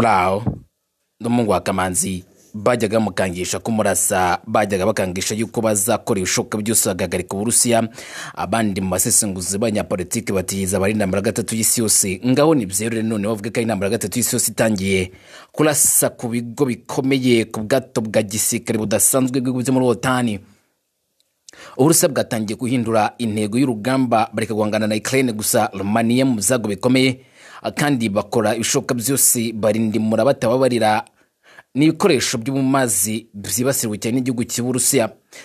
muri n'umuhungu wa kamanzi bajyaga bamukangisha kumurasa bajyaga bakangisha yuko bazakora ibishoboka byose bagahagarika uburusiya abandi mu basesenguzi b'abanyapolitiki batiyiza abari intambara gatatu y'isi yose ngaho nibyerure none bavuga ko ari intambara gatatu y'isi yose itangiye kurasa ku bigo bikomeye ku bwato bwa gisirikare budasanzwe bw'ibihugu byo muri otani uburusiya bwatangiye guhindura intego y'urugamba bareka guhangana na ikirere gusa rumaniya mu byago bikomeye kandi bakora ibishoboka byose barindimura batababarira n’ibikoresho ibikoresho byo mu mazi byibasirwa cyane n'igihugu cy'uburusiya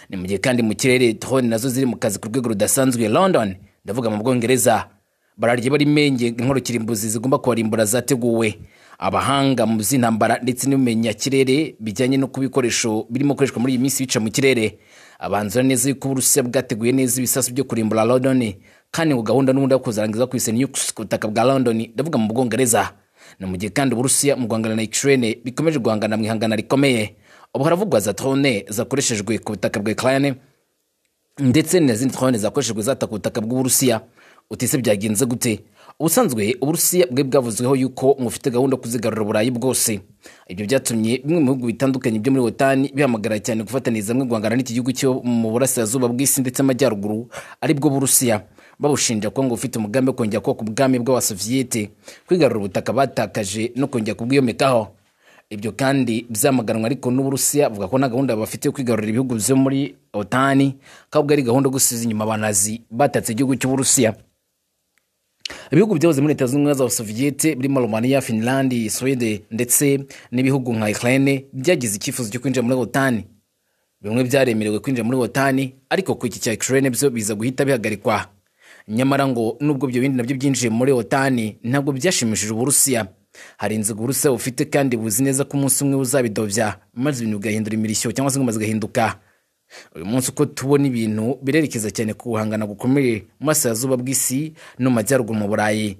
ni mu gihe kandi mu kirere drone nazo ziri mu kazi ku rwego rudasanzwe london ndavuga mu bwongereza bararya bari menge inkorukirimbuzi zigomba kubarimbura zateguwe abahanga mu by'intambara ndetse n'ubumenyakirere bijyanye no kuba ibikoresho birimo gukoreshwa muri iyi minsi bica mu kirere abanza neza yuko uburusiya bwateguye neza ibisasu byo kurimbura london kandi ngo gahunda n'ubundi yo kuzarangiza ku iseni y'ubutaka bwa london ndavuga mu bwongereza ni mu gihe kandi uburusiya mu guhangana na ukraine bikomeje guhangana mu ihangana rikomeye ubu haravugwa za drone zakoreshejwe ku butaka bwa ukraine ndetse n'izindi drone zakoreshejwe zataka ubutaka bw'uburusiya utise byagenze gute ubusanzwe uburusiya bwe bwavuzweho yuko mufite gahunda yo kuzigarura uburayi bwose ibyo byatumye bimwe mu bihugu bitandukanye byo muri otani bihamagara cyane gufatanyiriza hamwe guhangana n'iki gihugu cyo mu burasirazuba bw'isi ndetse amajyaruguru aribwo burusiya babushinja ko ngo ufite umugambi wo kongera kubaka ubwami bw'abasoviyete kwigarura ubutaka batakaje no kongera kubwiyomekaho ibyo kandi byamaganwa ariko n'uburusiya avuga ko nta gahunda bafite yo kwigarurira ibihugu byo muri otani ko ari gahunda yo gusiza inyuma abanazi batatse igihugu cy'uburusiya ibihugu byahoze muri leta zunze ubumwe z'abasoviyete birimo romania finland swede ndetse n'ibihugu nka ukraine byagize icyifuzo cyo kwinjira muri otani bimwe byaremerewe kwinjira muri otani ariko ku iki cya ukraine byo biza guhita bihagarikwa nyamara ngo nubwo ibyo bindi nabyo byinjiye muri otani ntabwo byashimishije uburusiya hari inzu uburusiya bufite kandi buzi neza ko umunsi umwe uzabidobya, maze ibintu bigahindura imirishyo cyangwa se ngo amazi agahinduka uyu munsi uko tubona ibintu birerekeza cyane ku guhangana gukomeye mu burasirazuba bw'isi no mu majyaruguru mu burayi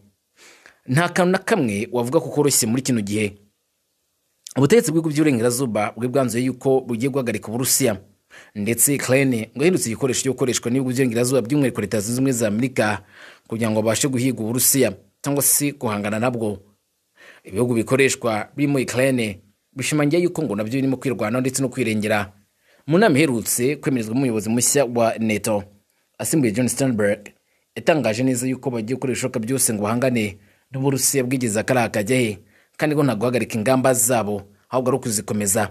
nta kantu na kamwe wavuga ko koroshye muri kino gihe ubutegetsi bw'ibihugu by'iburengerazuba bwe bwanzuye yuko bugiye guhagarika uburusiya ndetse kerene ngo aherutse igikoresho cyo gukoreshwa n'ibihugu by'umwihariko leta zunze ubumwe za amerika kugira ngo babashe guhiga uburusiya cyangwa se guhangana nabwo ibihugu bikoreshwa birimo kerene bishimangira yuko ngo nabyo birimo kwirwanaho ndetse no kwirengera mu nama iherutse kwemezwa umuyobozi mushya wa neto asimbuye john sternberg yatangaje neza yuko bagiye gukora ibishoboka byose ngo bahangane n'uburusiya bwigeze akari akajyahe kandi ngo ntaguhagarika ingamba zabo ahubwo ari ukuzikomeza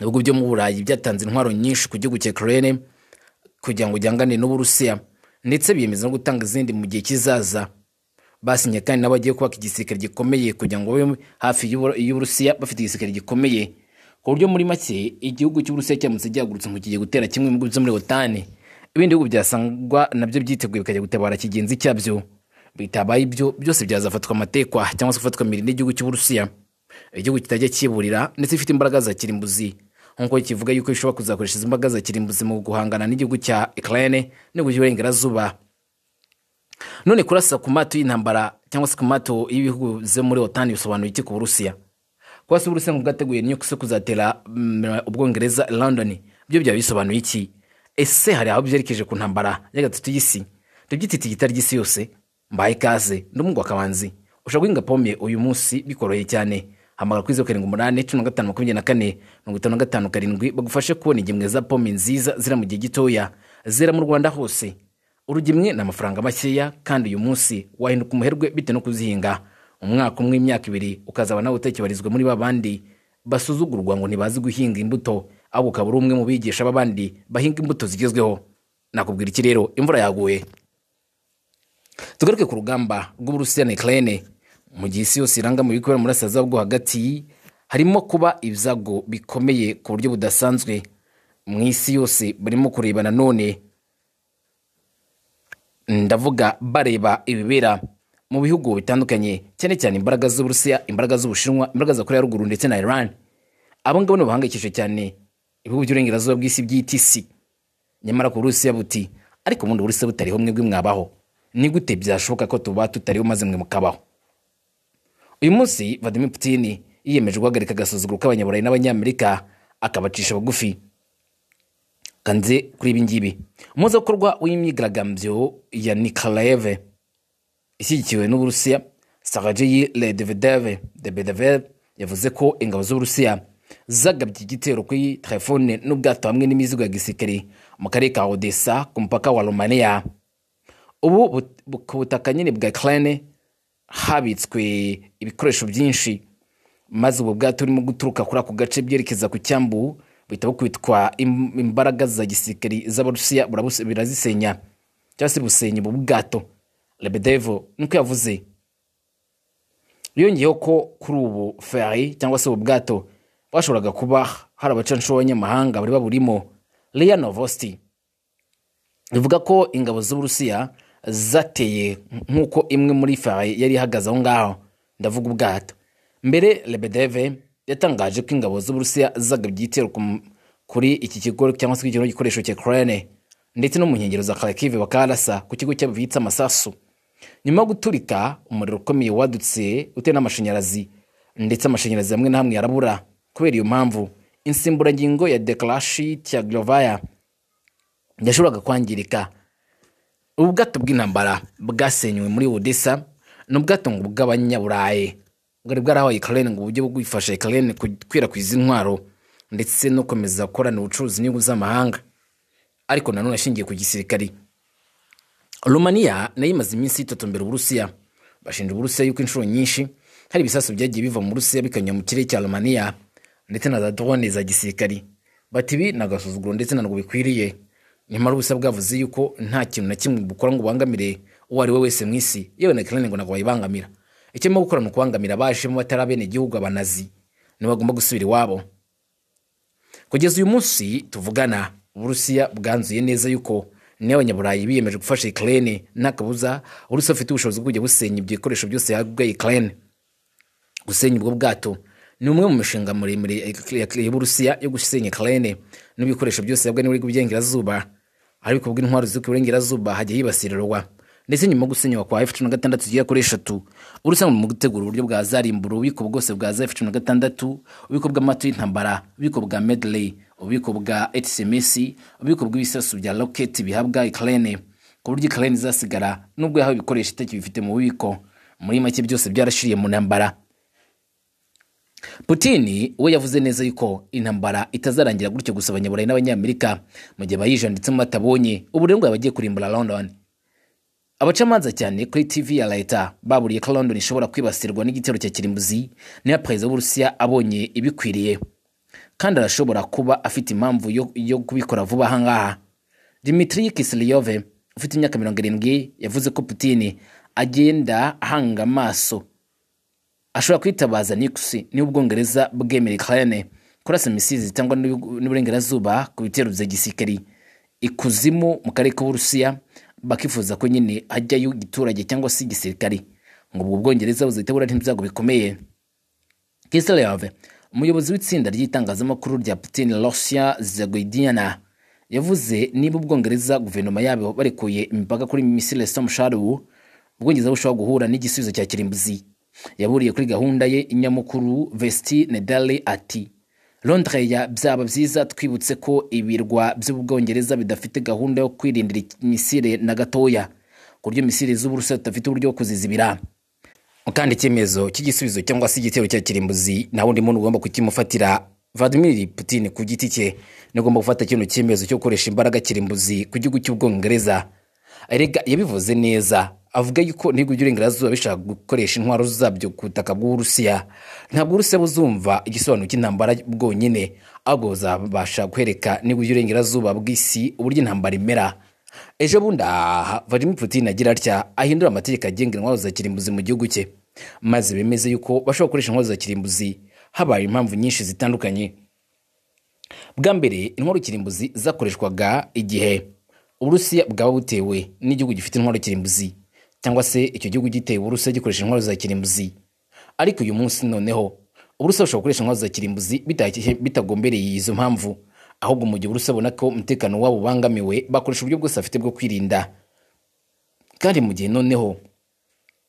ibihugu byo mu burayi byatanze intwaro nyinshi ku gihugu cya kerene kugira ngo gihanganire n'uburusiya ndetse biyemeza no gutanga izindi mu gihe kizaza basinye kandi n'abagiye kubaka igisirikare gikomeye kugira ngo babe hafi y'uburusiya bafite igisirikare gikomeye ku buryo muri make igihugu cy'uburusiya cyamutse gihagurutse ngo kigiye gutera kimwe mu bihugu byo muri otani ibindi bihugu byasangwa nabyo byiteguye bikajya gutabara kigenzi cyabyo bitabaye ibyo byose byazafatwa amatekwa cyangwa se gufatwa mirindi y'igihugu cy'uburusiya igihugu kitajya kiburira ndetse ifite imbaraga za kirimbuzi nk'uko kivuga yuko bishobora kuzakoresha izi mbaraga za kirimbuzi mu guhangana n'igihugu cya ikirere n'igihugu cy'iburengerazuba none kurasa ku mato y'intambara cyangwa se ku mato y'ibihugu byo muri otani bisobanura iki ku burusiya kuba se uburusiya bwateguye niyo se kuzatera mm, ubwongereza london byo byaba bisobanuye iki ese hari aho byerekeje ku ntambara ya gatatu y'isi tubyititi itari ry'isi yose mbaye ikaze ndumugwa kabanzi ushobora guhinga pome uyu munsi bikoroheye cyane hamagara kuri zeru karindwi umunani cumi na gatanu makumyabiri na kane mirongo itanu na gatanu karindwi bagufashe kubona ingemwe za pome nziza zira mu gihe gitoya zera mu rwanda hose urugemwe ni amafaranga makeya kandi uyu munsi wahinduka umuherwe bitewe no kuzihinga umwaka umwe imyaka ibiri ukazaba nawe utekebarizwa muri ba bandi basuzugurwa ngo ntibazi guhinga imbuto ahubwo ukaba uri umwe mu bigisha b'abandi bahinga imbuto zigezweho nakubwira iki rero imvura yaguye tugaruke ku rugamba rw'uburusiya na ikirere mu gihe isi yose iranga mu bikorera murasirazuba bwo hagati harimo kuba ibyago bikomeye ku buryo budasanzwe mu isi yose barimo kureba nanone ndavuga bareba ibibera mu bihugu bitandukanye cyane cyane imbaraga z'uburusiya imbaraga z'ubushinwa imbaraga za korea ruguru ndetse na iran abo ngabo nibo cyane ibihugu by'uburengerazuba bw'isi by'itisi nyamara ku burusiya buti ariko ubundi uburusiya butariho mwebwe mwabaho ni gute byashoboka ko tuba tutariho maze mwe mukabaho uyu munsi Vladimir Putini yiyemeje guhagarika agasuzuguro k'abanyaburayi n'abanyamerika akabacisha bugufi kanze kuri ibi ngibi umuze w'imyigaragambyo ya nikarayeve ishyigikiwe n'uburusiya sarajeyi redevedeve debedeve yavuze ko ingabo z'uburusiya zagabye igitero kuri telefone n'ubwato hamwe n'imizigo ya gisirikari mu karere ka odessa ku mupaka wa romania ubu ku butaka nyine bwa ukraine habitswe ibikoresho byinshi maze ubu bwato burimo guturuka kuri ako gace byerekeza ku cyambu buhita bukwitwa imbaraga za gisirikari z'abarusiya birazisenya cyangwa se busenya ubu bwato rebedevo niko yavuze yongeyeho ko kuri ubu feri cyangwa se ubu bwato bashoboraga kuba hari abacancuro b'abanyamahanga bari baburimo leya novosti bivuga ko ingabo z'uburusiya zateye nk'uko imwe muri faye yari ihagaze aho ngaho ndavuga ubwato mbere lebedeve yatangaje ko ingabo z'uburusiya zagabye igitero kuri iki kigo cyangwa se ikigero gikoresho cya korene ndetse no mu nkengero za karakive bakarasa ku kigo cyabo amasasu nyuma yo guturika umuriro ukomeye wadutse utewe n'amashanyarazi ndetse amashanyarazi hamwe na hamwe yarabura kubera iyo mpamvu insimburangingo ya dekarashi cya garovaya yashoboraga kwangirika ubwato bw'intambara bwasenywe muri odessa ni ubwato ngo bw'abanyaburayi bwari bwarahaye karere ngo bujye bwifasha karere gukwirakwiza intwaro ndetse no komeza gukorana ubucuruzi n'inyungu z'amahanga ariko nanone ashingiye ku gisirikari Romania nayo imaze iminsi yitotombera uburusiya bashinja uburusiya yuko inshuro nyinshi hari ibisasu byagiye biva mu burusiya bikanyura mu kirere cya Romania ndetse na za drone za gisirikari bati ibi ni agasuzuguro ndetse ntabwo bikwiriye nyamara ubusa bwavuze yuko nta kintu na kimwe bukora ngo ubangamire uwo ari we wese mu isi yewe na kirane ngo ntabwo bayibangamira icyo barimo gukora ni ukubangamira abajemo batari abenegihugu abanazi nibo bagomba gusubira iwabo kugeza uyu munsi tuvugana uburusiya bwanzuye neza yuko niyo biyemeje gufasha ikirere n'akabuza uburusiya bufite ubushobozi bwo kujya busenya ibikoresho byose yahabwa ikirere gusenya ubwo bwato ni umwe mu mishinga muremure y'uburusiya yo gusenya ikirere n'ibikoresho byose yahabwa n'ibihugu by'ingirazuba ariko ubwo intwaro ziri ku burengerazuba hajya hibasirirwa ndetse nyuma yo gusenywa kwa efu cumi na gatandatu zigera kuri eshatu urusanga mu gutegura uburyo bwa zarimbura ububiko bwose bwa za efu cumi na gatandatu ububiko bw'amato y'intambara ububiko bwa medley ububiko bwa htms ububiko bw'ibisasu bya roketi bihabwa ikirere ku buryo ikirere izasigara nubwo yaho ibikoresho itaki bifite mu bubiko muri make byose byarashiriye mu ntambara Putini we yavuze neza yuko intambara itazarangira gutyo gusa abanyaburayi n'abanyamerika mu gihe bayijanditsemo batabonye ubu rero bagiye kurimbura London abacamanza cyane kuri TV ya leta baburiye ko London ishobora kwibasirwa n'igitero cya kirimbuzi niba perezida w'Uburusiya abonye ibikwiriye kandi arashobora kuba afite impamvu yo, kubikora vuba ahangaha Dimitri Kiselyov ufite imyaka mirongo irindwi yavuze ko Putini agenda ahanga amaso ashobora kwitabaza nikusi n'ubwongereza bwemera karane kurasa misizi zitangwa n'uburengerazuba ku bitero bya gisirikari ikuzimu mu karere k'uburusiya bakifuza ko nyine hajyayo igiturage cyangwa se igisirikari ngo ubwo bwongereza buzahita bura n'ibyago bikomeye kisirayave umuyobozi w'itsinda ry'itangazamakuru rya putin russia zagoidiyana yavuze niba ubwongereza guverinoma yabo barekuye imipaka kuri misile somusharu ubwongereza bushobora guhura n'igisubizo cya kirimbuzi yaburiye kuri gahunda ye inyamukuru vesti nedale ati londres ya byaba byiza twibutse ko ibirwa by'ubwongereza bidafite gahunda yo kwirindira imisire na gatoya ku buryo imisire z'uburusiya tudafite uburyo bwo kuzizibira kandi icyemezo cy'igisubizo cyangwa se igitero cya kirimbuzi nta wundi muntu ugomba kukimufatira Vladimir Putin ku giti cye nagomba gufata kino cyemezo cyo gukoresha imbaraga kirimbuzi ku gihugu cy'ubwongereza erega yabivuze neza avuga yuko n'ibihugu by'uburenganzira bishaka gukoresha intwaro zabyo ku butaka bw'uburusiya ntabwo uburusiya buzumva igisobanuro cy'intambara bwonyine ahubwo buzabasha guhereka n'ibihugu by'uburenganzira bw'isi uburyo intambara imera ejo bundi aha vladimir putin agira atya ahindura amategeko agenga intwaro za kirimbuzi mu gihugu cye maze bemeze yuko bashobora gukoresha intwaro za kirimbuzi habaye impamvu nyinshi zitandukanye bwa mbere intwaro kirimbuzi zakoreshwaga igihe uburusiya bwaba butewe n'igihugu gifite intwaro kirimbuzi cyangwa se icyo gihugu giteye uburusiya gikoresha intwaro za kirimbuzi ariko uyu munsi noneho uburusiya bushobora gukoresha intwaro za kirimbuzi bitagombereye izo mpamvu ahubwo mu gihe uburusiya abona ko umutekano wabo ubangamiwe bakoresha uburyo bwose bafite bwo kwirinda kandi mu gihe noneho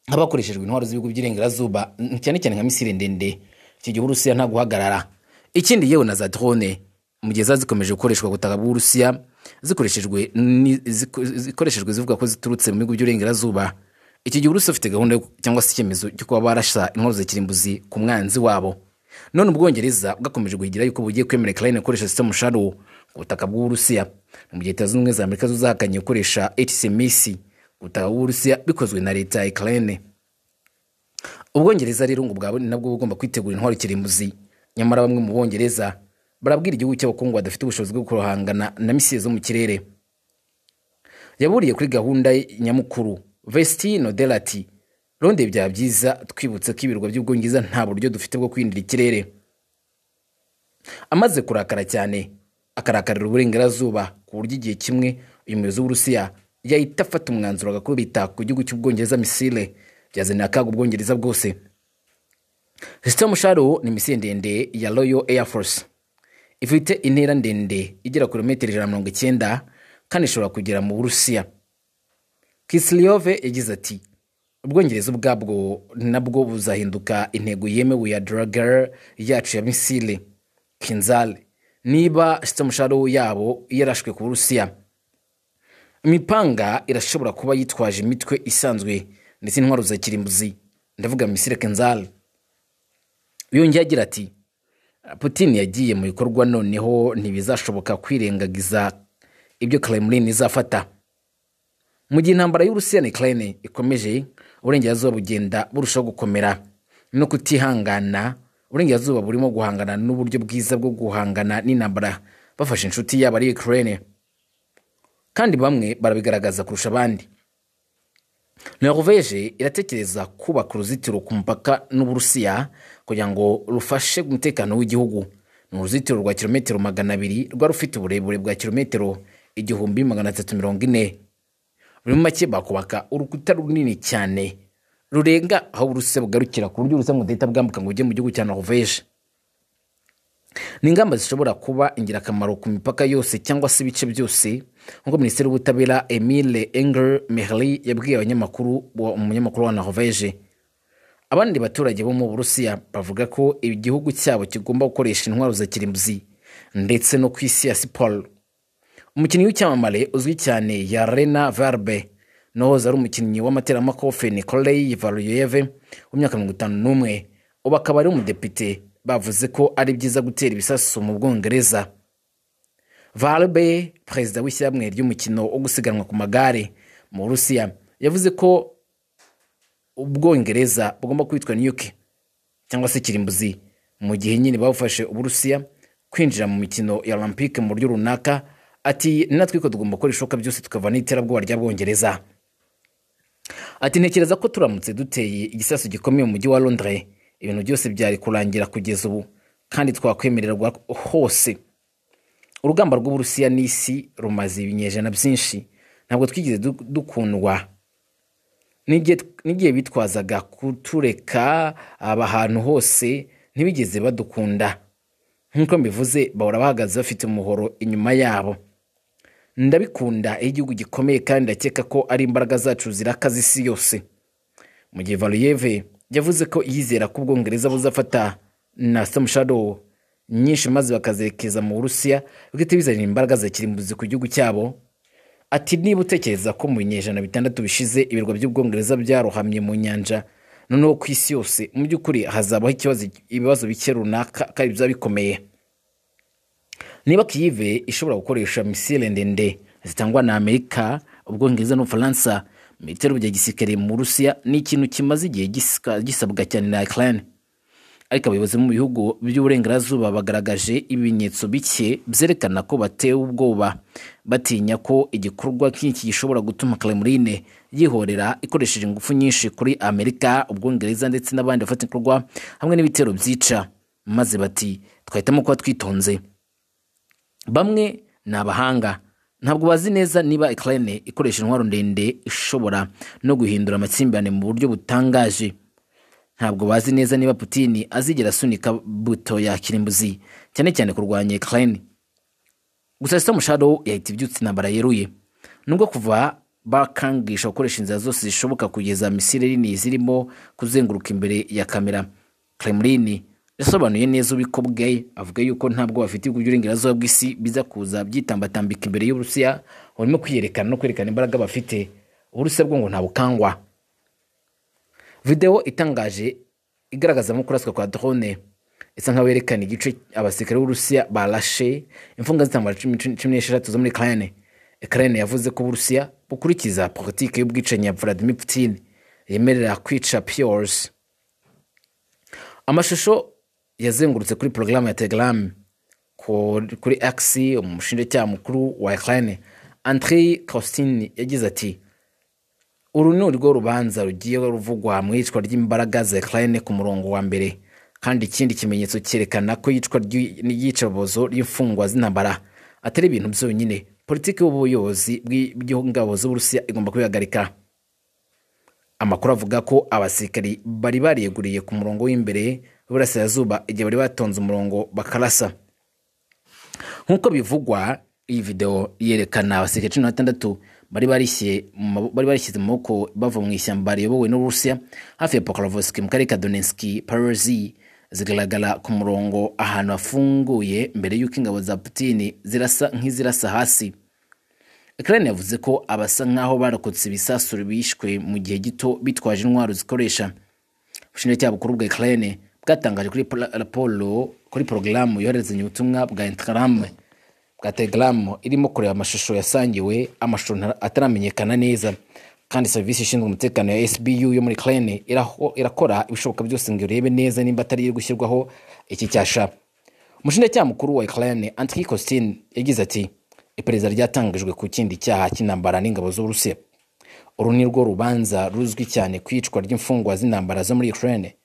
haba hakoreshejwe intwaro z'ibihugu by'irengerazuba cyane cyane nka misile ndende icyo gihe uburusiya nta guhagarara ikindi yewe na za drone mu gihe ziba zikomeje gukoreshwa ubutaka bw'uburusiya zikoreshejwe zikoreshejwe zivuga ko ziturutse mu bihugu by'uburengerazuba iki gihe uburusiya bufite gahunda cyangwa se icyemezo cyo kuba barasha intwaro za kirimbuzi ku mwanzi wabo none ubwongereza bwakomeje guhigira yuko bugiye kwemera karayine gukoresha sisitemu sharu ku butaka bw'uburusiya mu gihe leta zunze ubumwe za amerika zo gukoresha hcms ku butaka bw'uburusiya bikozwe na leta ya ukraine ubwongereza rero ngo bwaba nabwo bugomba kwitegura intwaro kirimbuzi nyamara bamwe mu Bwongereza. barabwira igihugu cy'abakundwa dufite ubushobozi bwo kurohangana na misiri zo mu kirere yaburiye kuri gahunda nyamukuru vesitino derati ronde byaba byiza twibutse ko ibirwa by'ubwongereza nta buryo dufite bwo kwinjira ikirere amaze kurakara cyane akarakarira uburengerazuba ku buryo igihe kimwe uyu muyobozi w'uburusiya yahita afata umwanzuro agakubita ku gihugu cy'ubwongereza misile byazaniye akaga ubwongereza bwose sisitemu sharo ni misile ndende ya royal air force ifite intera ndende igera kilometero ijana na mirongo icyenda kandi ishobora kugera mu burusiya kisiliyove yagize ati ubwongereza ubwabwo nabwo buzahinduka intego yemewe ya daragara yacu ya misile kinzale niba shitsamusharo yabo yarashwe ku burusiya imipanga irashobora kuba yitwaje imitwe isanzwe ndetse n'intwaro za kirimbuzi ndavuga misile kinzale yongeye agira ati putin yagiye mu bikorwa noneho ntibizashoboka kwirengagiza ibyo kremlin izafata mu gihe intambara y'urusiya na ukraine ikomeje uburengerazuba bugenda burushaho gukomera no kutihangana uburengerazuba burimo guhangana n'uburyo bwiza bwo guhangana n'intambara bafashe inshuti yabo ari ukraine kandi bamwe barabigaragaza kurusha abandi noruveje iratekereza kubaka uruzitiro ku mupaka n'uburusiya kugira ngo rufashe umutekano w'igihugu ni uruzitiro rwa kilometero magana abiri rwari rufite uburebure bwa kilometero igihumbi magana atatu mirongo ine muri make bakubaka urukuta runini cyane rurenga aho buruse bugarukira ku buryo urusa ngo ndahita bwambuka ngo ujye mu gihugu cya noruveje ni ingamba zishobora kuba ingirakamaro ku mipaka yose cyangwa se ibice byose nk'uko minisitiri w'ubutabera emile engel mehri yabwiye abanyamakuru umunyamakuru wa norvege abandi baturage bo mu burusiya bavuga ko igihugu cyabo kigomba gukoresha intwaro za kirimbuzi ndetse no ku isi ya siporo umukinnyi w'icyamamare uzwi cyane ya rena verbe nahoze ari umukinnyi w'amateramakofe nikolai valuyev w'imyaka mirongo itanu n'umwe ubu akaba ari umudepite bavuze ko ari byiza gutera ibisasu mu bwongereza varbe perezida w'ishyirahamwe ry'umukino wo gusiganwa ku magare mu burusiya yavuze ko ubwongereza bugomba kwitwa niyuki cyangwa se kirimbuzi mu gihe nyine bawufashe uburusiya kwinjira mu mikino ya olympique mu buryo runaka ati natwe ko tugomba gukora ishoka byose tukava n'iterabwoba Bwongereza ati ntekereza ko turamutse duteye igisasu gikomeye mu mujyi wa londres ibintu byose byari kurangira kugeza ubu kandi twakwemererwa hose urugamba rw'uburusiya n'isi rumaze ibinyejana byinshi ntabwo twigeze dukundwa n'igihe bitwazaga kutureka aba ahantu hose ntibigeze badukunda nk'uko mbivuze bahora bahagaze bafite umuhoro inyuma yabo ndabikunda iyo igihugu gikomeye kandi ndakeka ko ari imbaraga zacu zirakaza isi yose mu gihe variyeve yavuze ko yizera ko ubwongereza buzafata na samushadowu nyinshi maze bakazerekeza mu burusiya bwite bizanira imbaraga zikiri imbuzi ku gihugu cyabo ati niba utekereza ko mu binyejana bitandatu bishize ibirwa by'ubwongereza byarohamye mu nyanja noneho ku isi yose mu by'ukuri hazabaho ibibazo bike runaka kandi biba bikomeye niba kiyive ishobora gukoresha misile ndende zitangwa na amerika ubwongereza n'ubufaransa ibitero bya gisirikare mu burusiya ni ikintu kimaze igihe gisabwa cyane na ekirani ariko abayobozi mu bihugu by'uburengerazuba bagaragaje ibimenyetso bike byerekana ko batewe ubwoba batinya ko igikorwa nk'iki gishobora gutuma kremlin yihorera ikoresheje ingufu nyinshi kuri amerika ubwongereza ndetse n'abandi bafata hamwe n'ibitero byica maze bati twahitamo kuba twitonze bamwe ni abahanga ntabwo bazi neza niba ikirere ikoresha intwaro ndende ishobora no guhindura amakimbirane mu buryo butangaje ntabwo bazi neza niba putini azigera asunika buto ya kirimbuzi cyane cyane kurwanya ikirere gusa sita mushado yahita ibyutsa intambara yeruye nubwo kuva bakangisha gukoresha inzira zose zishoboka kugeza misile nini zirimo kuzenguruka imbere ya kamera kremlin yasobanuye neza ubiko bwe avuga yuko ntabwo bafite ibihugu bw'isi biza kuza byitambatambika imbere y'uburusiya barimo kwiyerekana no kwerekana imbaraga bafite uburusiya bwo ngo ntabukangwa videwo itangaje igaragaza igaragazamo kuraswa kwa drone isa nkaho yerekana igice abasirikare b'uburusiya barashe imfunga zitambara cumi n'esheshatu zo muri karayine karayine yavuze ko uburusiya bukurikiza politiki y'ubwicanyi ya vladimir putin yemerera kwica piyorizi amashusho yazengurutse kuri porogaramu ya telegaramu kuri akisi umushinjacyaha mukuru wa ekirane antreyi kawusitini yagize ati uru ni urwo rubanza rugiye ruvugwa mu iyicwa ry'imbaraga za ekirane ku murongo wa mbere kandi ikindi kimenyetso cyerekana ko iyicwa ry'iyicabozo ry'imfungwa z'intambara atari ibintu byonyine politiki y'ubuyobozi bw'ingabo z'uburusiya igomba kwihagarika amakuru avuga ko abasirikari bari bariyeguriye ku murongo w'imbere burasirazuba igihe bari batonze umurongo bakarasa nk'uko bivugwa iyi videwo yerekana abasirikare cumi na bari barishyize mu bava mu ishyamba riyobowe n'uburusiya hafi ya pokorovoski mu karere ka donetski pararizi zigaragara ku murongo ahantu hafunguye mbere y'uko ingabo za putini zirasa nk'izirasa hasi Ukraine yavuze ko abasa nk'aho barokotse ibisasu bishwe mu gihe gito bitwaje intwaro zikoresha ubushinjacyaha bukuru bwa Ukraine bwatangaje kuri raporo kuri porogaramu yohererezanya ubutumwa bwa instagram bwa telegaramu irimo kureba amashusho yasangiwe amashusho ataramenyekana neza kandi serivisi ishinzwe umutekano ya sbu yo muri crane irakora ibishoboka byose ngo irebe neza nimba atari iyo gushyirwaho iki cyasha umushinjacyaha mukuru wa crane antiki costin yagize ati iperereza ryatangajwe ku kindi cyaha cy'intambara n'ingabo z'uburusiya uru ni rwo rubanza ruzwi cyane ku iyicwa ry'imfungwa z'intambara zo muri ukraine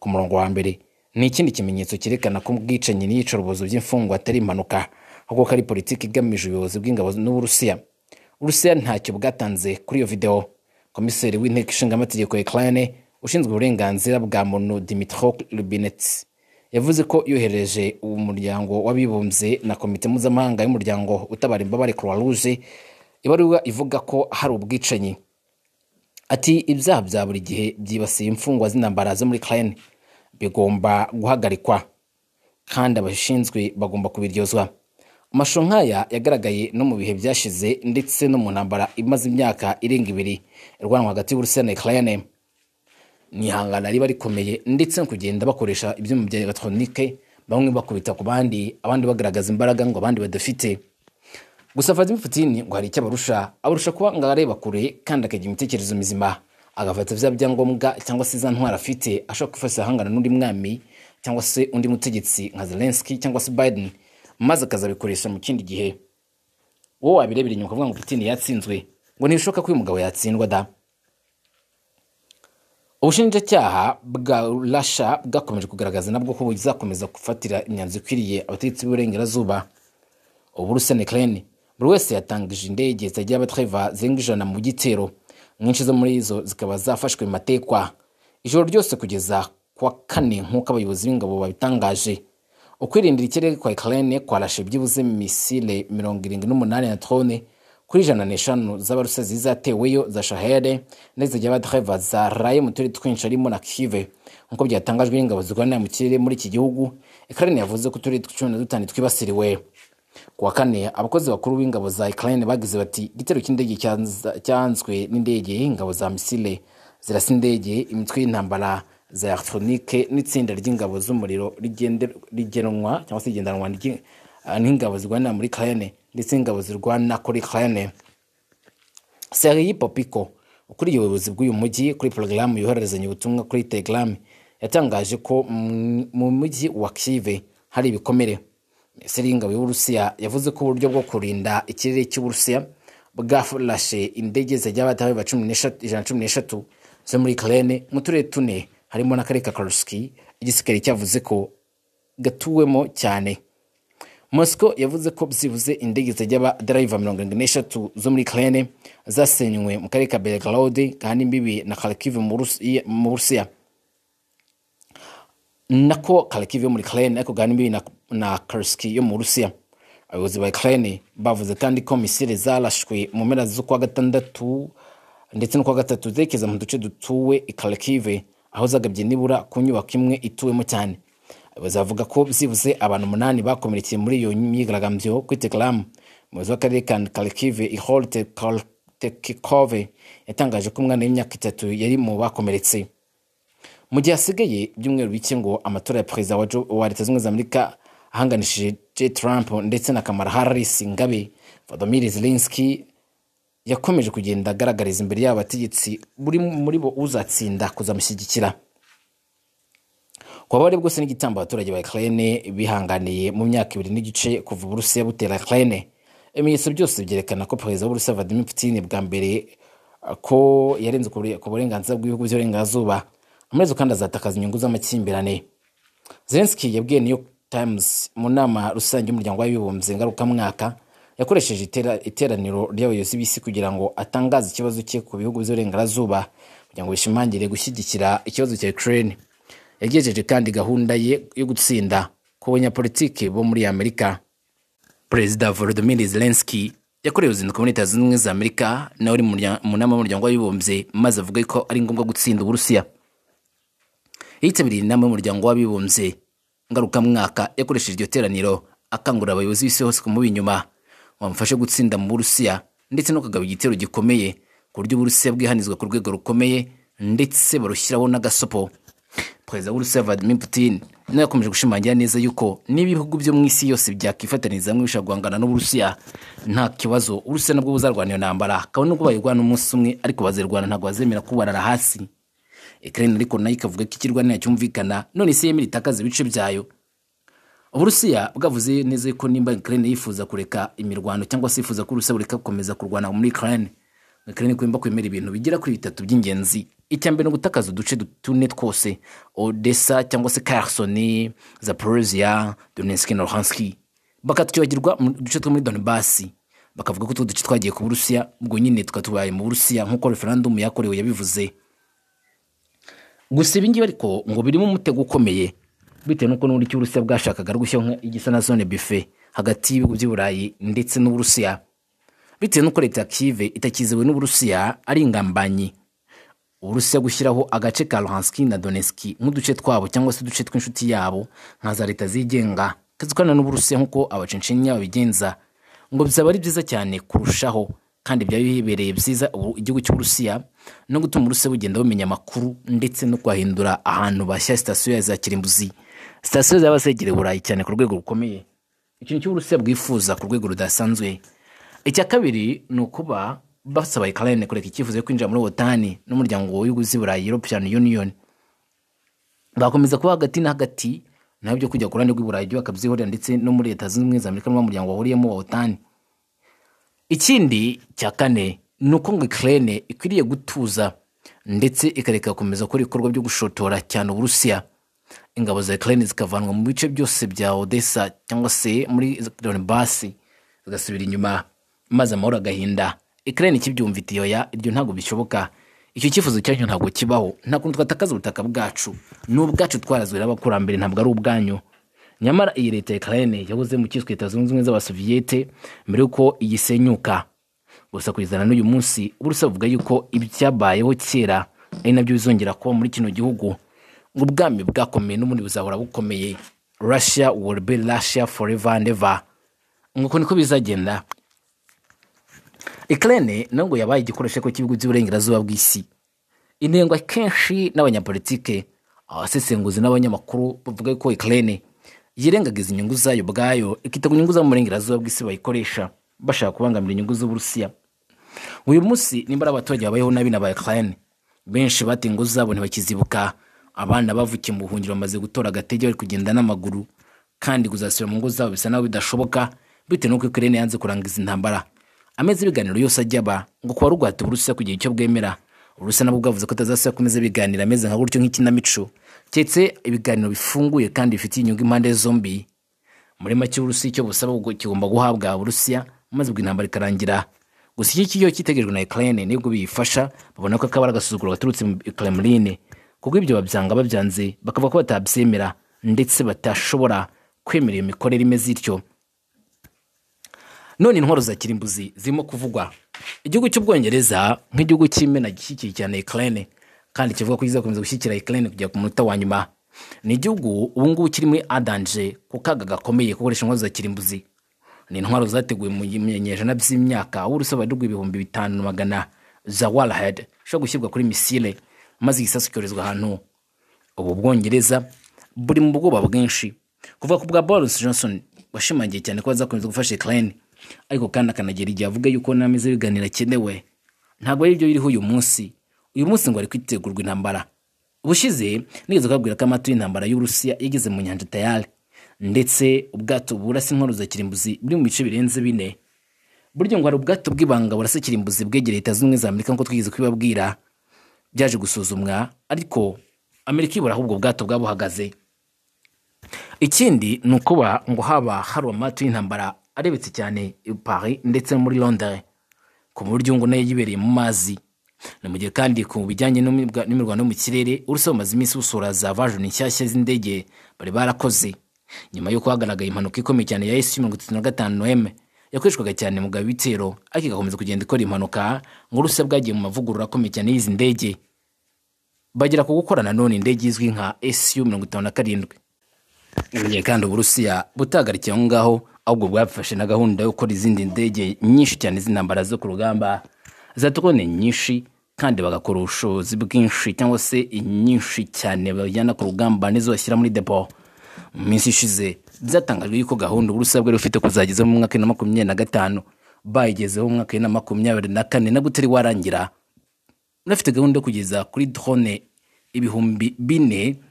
ku murongo wa mbere ni ikindi kimenyetso cyerekana ko ubwicanyi n'iyicarubozo by'imfungwa atari impanuka ahubwo ko ari politiki igamije ubuyobozi bw'ingabo n'uburusiya urusiya ntacyo bwatanze kuri iyo videwo komiseri w'inteko ishinga amategeko ekirane ushinzwe uburenganzira bwa muntu dimitro rubinetsi yavuze ko yohereje umuryango w'abibumbye na komite mpuzamahanga y'umuryango utabara imbabare croix rouge ibaruwa ivuga ko hari ubwicanyi ati ibyaha bya buri gihe byibasiye imfungwa z'intambara zo muri kirane bigomba guhagarikwa kandi abashinzwe bagomba kubiryozwa amashusho nk'aya yagaragaye no mu bihe byashize ndetse no mu ntambara imaze imyaka irenga ibiri irwanwa hagati y'uburusiya na ukraine ni ihangana riba rikomeye ndetse no kugenda bakoresha ibyuma bya elegitoronike bamwe bakubita ku bandi abandi bagaragaza imbaraga ngo abandi badafite gusa Vladimir Putin ngo hari icyo abarusha abarusha kuba ngo areba kure kandi akagira imitekerereze mizima agafata bya byangombwa cyangwa se za ntwara afite ashobora kwifashisha ahangana n'undi mwami cyangwa se undi mutegetsi nka zelenski cyangwa se biden maze akazabikoresha mu kindi gihe wowe wabirebera inyuma ukavuga ngo putin yatsinzwe ngo ntibishoboka ko uyu mugabo yatsindwa da ubushinjacyaha bwa rasha bwakomeje kugaragaza nabwo ko buzakomeza gufatira imyanzuro ikwiriye abategetsi b'uburengerazuba ubu rusene kereni buri wese yatangije indege zagiye abatreva zirenga ijana mu gitero nyinshi zo muri izo zikaba zafashwe mu matekwa ijoro ryose kugeza kuwa kane nk'uko abayobozi b'ingabo babitangaje ukwirindira ikirere kwa ikirere kwarashe byibuze misile mirongo irindwi n'umunani na tone kuri ijana n'eshanu z'abarusizi zateweyo za shahere ndetse z'abadreva zaraye mu turere twinshi harimo na kive nk'uko byatangajwe n'ingabo zirwanira mu kirere muri iki gihugu ikirere yavuze ko uturere cumi na dutanu twibasiriwe kuwa kane abakozi bakuru b'ingabo za ukraine bagize bati igitero cy'indege cyanzwe n'indege y'ingabo za misile zirasa indege imitwe y'intambara za electronique n'itsinda ry'ingabo z'umuriro rigenwa cyangwa se rigendanwa n'ingabo zirwanira muri ukraine ndetse n'ingabo zirwana kuri ukraine Sergei Popiko ukuriye ubuyobozi bw'uyu mujyi kuri porogaramu yohererezanya ubutumwa kuri Telegram yatangaje ko mu mujyi wa Kive hari ibikomere minisitiri w'ingabo yavuze ko uburyo bwo kurinda ikirere cy'uburusiya bwafurashe indege zajya bataheba ijana cumi n'eshatu zo muri karene mu turere tune harimo n'akarere ka karuski igisikari cyavuze ko gatuwemo cyane mosco yavuze ko byibuze indege zijya ba mirongo irindwi n'eshatu zo muri karene zasenywe mu karere ka belgrade kandi imbibi na kharkiv mu burusiya nako kharkiv yo muri karene ariko kandi imbibi na na Kursk yo mu Burusiya abayobozi ba Ukraine bavuze kandi ko misile zarashwe mu mpera z'ukwa gatandatu ndetse n'ukwa gatatu zerekeza mu duce dutuwe i Kharkiv aho zagabye nibura ku nyubako imwe ituwemo cyane abayobozi bavuga ko byibuze abantu umunani bakomerekeye muri iyo myigaragambyo kuri Telegram umuyobozi w'akarere ka Kharkiv Ihor Tekikov yatangaje ko umwana w'imyaka itatu yari mu bakomeretse mu gihe hasigaye ibyumweru bike ngo amatora ya perezida wa leta zunze ubumwe za amerika ahanganishije J Trump ndetse na Kamala Harris Ingabe Volodymyr Zelensky yakomeje kugenda agaragariza imbere abategetsi buri muri bo uzatsinda kuzamushyigikira kuba bari bwose n'igitambo abaturage ba Ukraine bihanganiye mu myaka ibiri n'igice kuva Uburusiya butera Ukraine ibimenyetso byose byerekana ko perezida w'Uburusiya Vladimir Putin bwa mbere ko yarenze ku burenganzira bw'ibihugu by'uburengerazuba amezi kandi azatakaza inyungu z'amakimbirane Zelensky yabwiye New Times mu nama rusange y'umuryango w'abibumbye ngarukamwaka yakoresheje iteraniro ry'abayobozi b'isi kugira ngo atangaze ikibazo cye ku bihugu by'uburengerazuba kugira ngo bishimangire gushyigikira ikibazo cya Ukraine yagejeje kandi gahunda ye yo gutsinda ku banyapolitiki bo muri Amerika Perezida Volodymyr Zelensky yakorewe uruzinduko muri Leta Zunze Ubumwe za Amerika nawe uri mu nama y'umuryango w'abibumbye maze avuga ko ari ngombwa gutsinda Uburusiya yitabiriye inama y'umuryango w'abibumbye ngarukamwaka yakoresheje iryo teraniro akangurira abayobozi b'isi hose kumuba inyuma bamufashe gutsinda mu burusiya ndetse no kugaba igitero gikomeye ku buryo uburusiya bwihanizwa ku rwego rukomeye ndetse barushyiraho n'agasopo perezida w'urusiya vladimir putin nawe yakomeje gushimangira neza yuko n’ibihugu byo mu isi yose byakwifatanyiriza hamwe bishobora guhangana n'uburusiya nta kibazo uburusiya nabwo buzarwanira intambara kabone n'ubwo bayirwana umunsi umwe ariko bazirwana ntabwo bazemera ko barara hasi ekereni ariko nayo ikavuga ko ikirwa ntiyacyumvikana none se yemera itakaza ibice byayo uburusiya bwavuze neza ko nimba ekereni yifuza kureka imirwano cyangwa se yifuza ko uburusiya bureka gukomeza kurwana muri ekereni ekereni ko kwemera ibintu bigera kuri bitatu by'ingenzi icya mbere ni ugutakaza uduce tune twose odessa cyangwa se karisoni zaporozia donetsk na luhanski bakatwibagirwa mu duce two muri donibasi bakavuga ko utwo duce twagiye ku burusiya ubwo nyine tukatubaye mu burusiya nk'uko referandumu yakorewe yabivuze gusa ibi ngibi ariko ngo birimo umutego ukomeye bitewe n'uko n'uburyo uburusiya bwashakaga gushyiraho igisa na zone bife hagati y'ibihugu by'i ndetse n'uburusiya bitewe n'uko leta ya kive itakiziwe n'uburusiya ari ingambanyi uburusiya gushyiraho agace ka ruhanski na doneski nk'uduce twabo cyangwa se uduce tw'inshuti yabo nka za leta zigenga kandi n'uburusiya nk'uko abacenshinya babigenza ngo bizaba ari byiza cyane kurushaho kandi byari bibereye byiza igihugu cy'uburusiya no gutuma uburusiya bugenda bumenya amakuru ndetse no kwahindura ahantu bashya sitasiyo ya za kirimbuzi sitasiyo zaba zegereye burayi cyane ku rwego rukomeye ikintu cy'uburusiya bwifuza ku rwego rudasanzwe icya kabiri ni ukuba basaba ikarayine kureka icyifuzo cyo kwinjira muri wotani n'umuryango w'ibihugu burayi european union bakomeza kuba hagati na hagati nabyo kujya ku ruhande rw'i byo bakabyihorera ndetse no muri leta zunze ubumwe za amerika n'umuryango wahuriyemo wa otani ikindi cya kane ni uko ngo ikirere ikwiriye gutuza ndetse ikareka gukomeza gukora ibikorwa byo gushotora cyane uburusiya ingabo za ikirere zikavanwa mu bice byose bya odessa cyangwa se muri donibasi zigasubira inyuma maze amahoro agahinda ikirere kibyumvitiye ya ibyo ntabwo bishoboka icyo cyifuzo cyanyu ntabwo kibaho nta kuntu twatakaza ubutaka bwacu ni ubwacu twarazwe n'abakurambere ntabwo ari ubwanyu nyamara iyi leta ya karayene yahoze mu cyiswe leta zunze ubumwe z'abasoviyete mbere y'uko igisenyuka gusa kugezana n'uyu munsi uburusa buvuga yuko ibyabayeho kera ari nabyo bizongera kuba muri kino gihugu ubwami bwakomeye n'ubundi buzahora bukomeye russia will be russia forever and ever nk'uko niko bizagenda ikirere nayo ngo yabaye igikoresho cy'ibihugu by'uburengerazuba bw'isi intego akenshi n'abanyapolitike abasesenguzi n'abanyamakuru bavuga ko ikirere yirengagiza inyungu zayo ubwayo ikita ku nyungu zo bw'isi bayikoresha bashaka kubangamira inyungu z'uburusiya uyu munsi nimba ari abaturage babayeho nabi na ba ekirayini benshi bateye ingo zabo ntibakizibuka abana bavukiye mu buhungiro bamaze gutora agatege bari kugenda n'amaguru kandi kuzasubira mu ngo zabo bisa naho bidashoboka bitewe n'uko ikirere yanze kurangiza intambara ameze ibiganiro yose ajya aba ngo kuba rugwate uburusiya kugira icyo bwemera urusa nabwo bwavuze ko atazakomeza ibiganiro ameze nka gutyo nk'ikinamico keretse ibiganiro bifunguye kandi bifitiye inyungu impande zombi muri make uburusiya icyo busaba kigomba guhabwa Burusiya maze ubwo intambara ikarangira gusa iki kigo cyitegerejwe na ukraine nibwo biyifasha babona ko akaba ari agasuzuguro gaturutse mu kremlin kuko ibyo babyanga babyanze bakavuga ko batabyemera ndetse batashobora kwemera iyo mikorere imeze ityo none intwaro za kirimbuzi zirimo kuvugwa igihugu cy'ubwongereza nk'igihugu cy'imena gishyigikiye cyane ikirere kandi kivuga ko kizakomeza gushyigikira ikirere kugera ku munota wa nyuma ni igihugu ubu ngubu kiri muri adanje ku kaga gakomeye ko gukoresha intwaro za kirimbuzi ni intwaro zateguwe mu bimenyejana by'imyaka w'urusobe rw'ibihumbi bitanu magana za warahedi ishobora gushyirwa kuri misile maze igisasu cyoherezwa ahantu ubu bwongereza buri mu bwoba bwinshi kuva ku bwa boris johnson washimangiye cyane ko bazakomeza gufasha ikirere ariko kandi akanagira igihe avuga yuko n'ameza biganira akenewe ntabwo ari byo biriho uyu munsi uyu munsi ngo ari kwitegurwa intambara ubushize nigeze kubabwira ko amato y'intambara y'uburusiya yageze mu nyanja tayari ndetse ubwato burasa inkono za kirimbuzi buri mu bice birenze bine buryo ngo hari ubwato bw'ibanga burasa kirimbuzi bwegereye leta zunze ubumwe za amerika nk'uko twigeze kubibabwira byaje gusuzumwa ariko amerika ibura aho ubwo bwato bwabuhagaze ikindi ni ukuba ngo haba hari amato y'intambara arebetse cyane paris ndetse no muri londres ku buryo ngo nayo yibereye mu mazi ni mu gihe kandi ku bijyanye n'imirwano yo mu kirere urusha umaze iminsi usura za vajoni nshyashya z'indege bari barakoze nyuma y'uko hagaragaye impanuka ikomeye cyane ya esi mirongo itatu na gatanu noheme yakoreshwaga cyane mu gabitero ariko igakomeza kugenda ikora impanuka ngo urusha bwagiye mu mavugurura akomeye cyane y'izi ndege bagera ku gukorana none indege izwi nka esiyu mirongo itanu na karindwi mu gihe kandi uburusiya butagarikiye aho ngaho ahubwo bwafashe na gahunda yo gukora izindi ndege nyinshi cyane z'intambara zo ku rugamba zatukone nyinshi kandi bagakora ubushobozi bwinshi cyangwa se inyinshi cyane bajyana ku rugamba n'izo bashyira muri depo mu minsi ishize byatangajwe yuko gahunda uburusa bwari bufite kuzagezaho mu mwaka bibiri na makumyabiri na gatanu bayigezeho mu mwaka bibiri na makumyabiri na kane nabwo utari warangira bafite gahunda yo kugeza kuri drone ibihumbi bine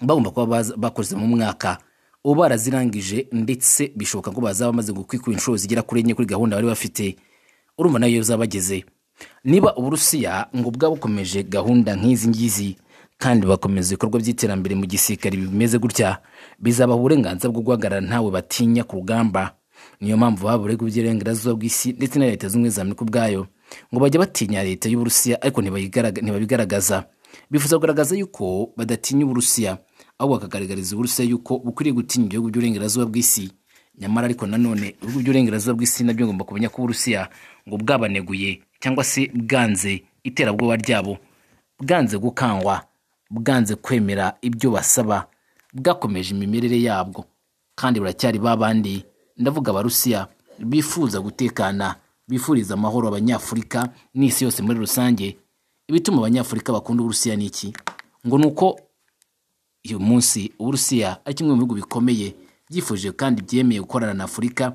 bagomba kuba bakoze mu mwaka ubu barazirangije ndetse bishoboka ko bazaba bamaze gukwikura inshuro zigera kuri enye kuri gahunda bari bafite urumva nayo zaba bageze niba uburusiya ngo bwaba bukomeje gahunda nk'izi ngizi kandi bakomeza ibikorwa by'iterambere mu gisirikare bimeze gutya bizabaha uburenganzira bwo guhagarara ntawe batinya ku rugamba niyo mpamvu baburega iby'uburenganzira bw'isi ndetse na leta zunze ubumwe za amerika ubwayo ngo bajya batinya leta y'uburusiya ariko ntibabigaragaza bifuza kugaragaza yuko badatinya uburusiya ahubwo bakagaragariza uburuse yuko bukwiriye gutinya igihugu by'uburengerazuba bw'isi nyamara ariko nanone ibihugu by'uburengerazuba bw'isi nabyo ngomba kumenya ko uburusiya ngo bwabaneguye cyangwa se bwanze iterabwoba ryabo bwanze gukangwa bwanze kwemera ibyo basaba bwakomeje imimerere yabwo kandi buracyari babandi bandi ndavuga abarusiya bifuza gutekana bifuriza amahoro abanyafurika n'isi yose muri rusange ibituma abanyafurika bakunda uburusiya ni iki ngo ni uko uyu munsi uburusiya ari kimwe mu bihugu bikomeye byifuje kandi byemeye gukorana na afurika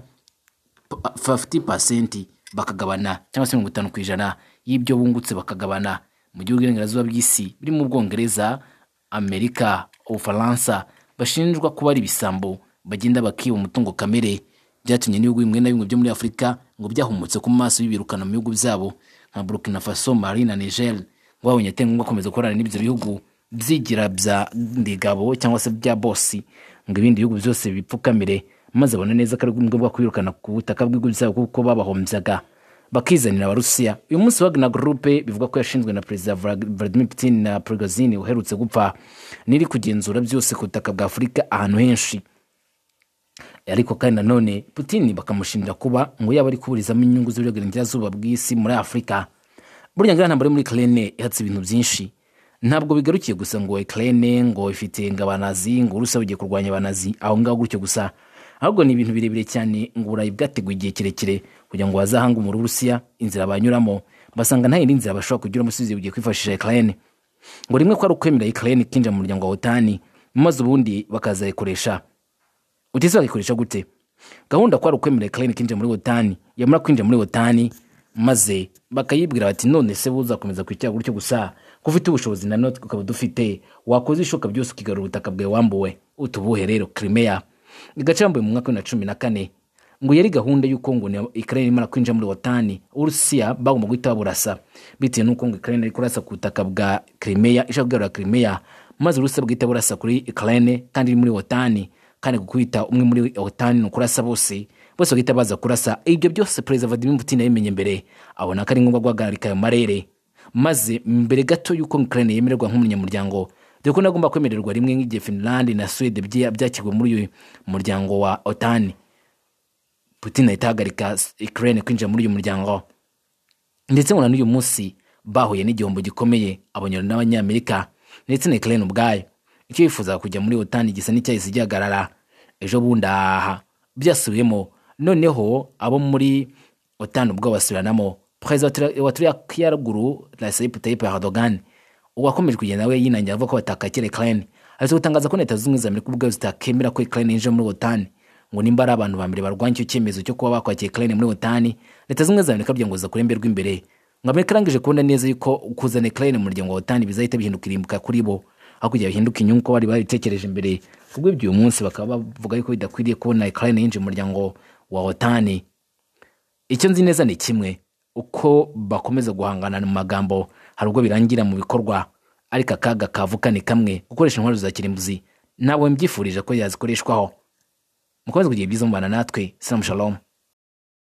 50% bakagabana cyangwa se mirongo itanu ku ijana y'ibyo bungutse bakagabana mu gihugu iburengerazuba bw'isi birimo ubwongereza amerika ubufaransa bashinjwa kuba ari ibisambo bagenda bakiba umutungo kamere byatumye n'ibihugu bimwe na bimwe byo muri afurika ngo byahumutse ku maso bibirukana mu bihugu byabo nka burkina faso mali na niger ngo babonye atari ngombwa gukomeza gukorana n'ibyo bihugu byigira bya ndigabo cyangwa se bya bosi ngo ibindi bihugu byose bipfukamire maze abona neza ko ari ngombwa bwo kwirukana ku butaka bw'ibihugu byabo kuko babahombyaga bakizanira abarusiya uyu munsi wagner gurupe bivuga ko yashinzwe na perezida vladimir putin na prigozine uherutse gupfa niri kugenzura byose ku butaka bwa afurika ahantu henshi ariko kandi nanone putin bakamushinja kuba ngo yaba ari kuburizamo inyungu z'uburenganzira zuba bw'isi muri afurika burya ngira ntabwo muri kirene ihatse ibintu byinshi ntabwo bigarukiye gusa ngo ekirene ngo ifite ngo abanazi ngo urusa bugiye kurwanya abanazi aho ngaho gutyo gusa ahubwo ni ibintu birebire cyane ngo burayi bwateguye igihe kirekire kugira ngo bazahanga umura uburusiya inzira banyuramo basanga nta yindi nzira bashobora kugira umusubizo bugiye kwifashisha ekirene ngo rimwe ko ari ukwemera ekirene ikinjira mu muryango wa otani maze ubundi bakazayikoresha utese bakayikoresha gute gahunda ko ari ukwemera ekirene ikinjira muri otani yamara kwinjira muri otani maze bakayibwira bati none se buza gukomeza kwicara gutyo gusa kuva ufite ubushobozi nanone tukaba dufite wakoze ishoka byose ukigarura ubutaka bwawe wambuwe utubuhe rero kirimeya igacambuye mu mwaka wa bibiri cumi na kane ngo yari gahunda y'uko ngo ni ikirere imara kwinjira muri watani urusiya bagomba guhita baburasa bitewe n'uko ngo ikirere iri kurasa ku butaka bwa kirimeya ishaka kugarura kirimeya maze urusiya bwita burasa kuri ikirere kandi iri muri watani kandi gukubita umwe muri watani ni ukurasa bose bose bagahita baza kurasa ibyo byose perezida vladimir putin yabimenye mbere abona ko ari ngombwa guhagarika ayo marere maze mbere gato y'uko ukraine yemererwa nk'umunyamuryango dore ko nagomba kwemererwa rimwe nk'igihe finland na suwede byakigwe muri uyu muryango wa otani putin ahita ahagarika ukraine kwinjira muri uyu muryango ndetse ngo n'uyu munsi bahuye n'igihombo gikomeye abanyarwanda n'abanyamerika ndetse na ukraine ubwayo icyo yifuzaga kujya muri otani gisa n'icyahise gihagarara ejo bundi aha byasubiyemo noneho abo muri otani ubwo basubiranamo perezida wa turiya ruguru rasipu tayipu hadogani uwakomeje kugenda we yinangira avuga ko batakakire kireni ariko gutangaza ko leta zunze ubumwe za zitakemera ko kireni yinjira muri wotani ngo nimba ari abantu ba mbere barwanya icyo cyemezo cyo kuba bakwakira kireni muri wotani leta zunze ubumwe za amerika kugira ngo rw'imbere ngo amerika irangije kubona neza yuko kuzana kireni mu muryango wa wotani bizahita bihindura irimbuka kuri bo aho kugira inyungu ko bari babitekereje imbere ubwo ibyo uyu munsi bakaba bavuga yuko bidakwiriye kubona kireni yinjira mu muryango wa wotani icyo nzi neza ni kimwe uko bakomeza guhangana mu magambo hari ubwo birangira mu bikorwa ariko akaga kavuka ni kamwe gukoresha intwaro za kirimbuzi ntabwo mbyifurije ko yazikoreshwaho mukomeze kugira ibyiza mubana natwe sinamu shalomu